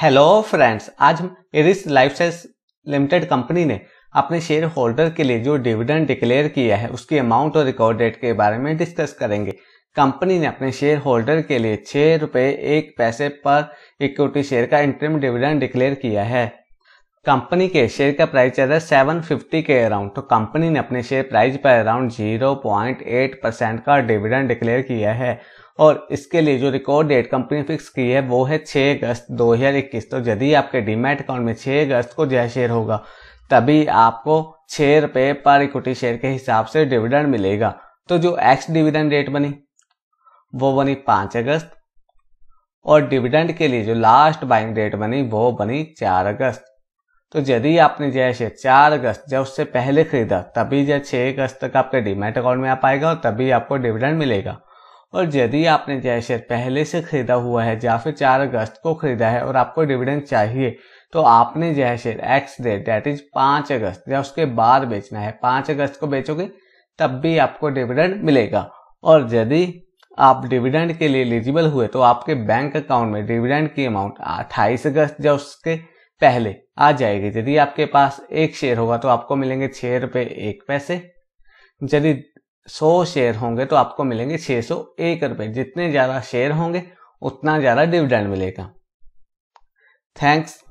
hello friends आज हम life science limited company ने अपने शेयर होल्डर के लिए जो डिविडेंड डिक्लेयर किया है उसकी अमाउंट और रिकॉर्ड डेट के बारे में डिस्कस करेंगे कंपनी ने अपने शेयर होल्डर के लिए छः रुपये एक पैसे पर इक्विटी शेयर का इंटरम डिविडेंड डिक्लेयर किया है कंपनी के शेयर का प्राइस चल रहा है 750 फिफ्टी के अराउंड तो कंपनी ने अपने शेयर प्राइस पर अराउंड जीरो एट परसेंट का डिविडेंड डिक्लेयर किया है और इसके लिए जो रिकॉर्ड डेट कंपनी फिक्स की है वो है 6 अगस्त 2021 तो यदि आपके डीमेट अकाउंट में 6 अगस्त को जय शेयर होगा तभी आपको छः रुपये पर इक्विटी शेयर के हिसाब से डिविडेंड मिलेगा तो जो एक्स डिविडेंड रेट बनी वो बनी पाँच अगस्त और डिविडेंड के लिए जो लास्ट बाइंग डेट बनी वो बनी चार अगस्त तो यदि आपने जय शेयर चार अगस्त जब उससे पहले खरीदा तभी जो छह अगस्त तक आपके डिमेट अकाउंट में आ पाएगा और तभी आपको डिविडेंड मिलेगा और यदि आपने जय शेयर पहले से खरीदा हुआ है या फिर चार अगस्त को खरीदा है और आपको डिविडेंड चाहिए तो आपने जय share ex date date is पांच अगस्त या उसके बाद बेचना है पांच अगस्त को बेचोगे तब भी आपको डिविडेंड मिलेगा और यदि आप डिविडेंड के लिए एलिजिबल हुए तो आपके बैंक अकाउंट में डिविडेंड की अमाउंट अट्ठाईस अगस्त या उसके पहले आ जाएगी यदि आपके पास एक शेयर होगा तो आपको मिलेंगे छह रुपए एक पैसे यदि सौ शेयर होंगे तो आपको मिलेंगे छह सौ एक रुपए जितने ज़्यादा शेयर होंगे उतना ज़्यादा डिविडेंड मिलेगा थैंक्स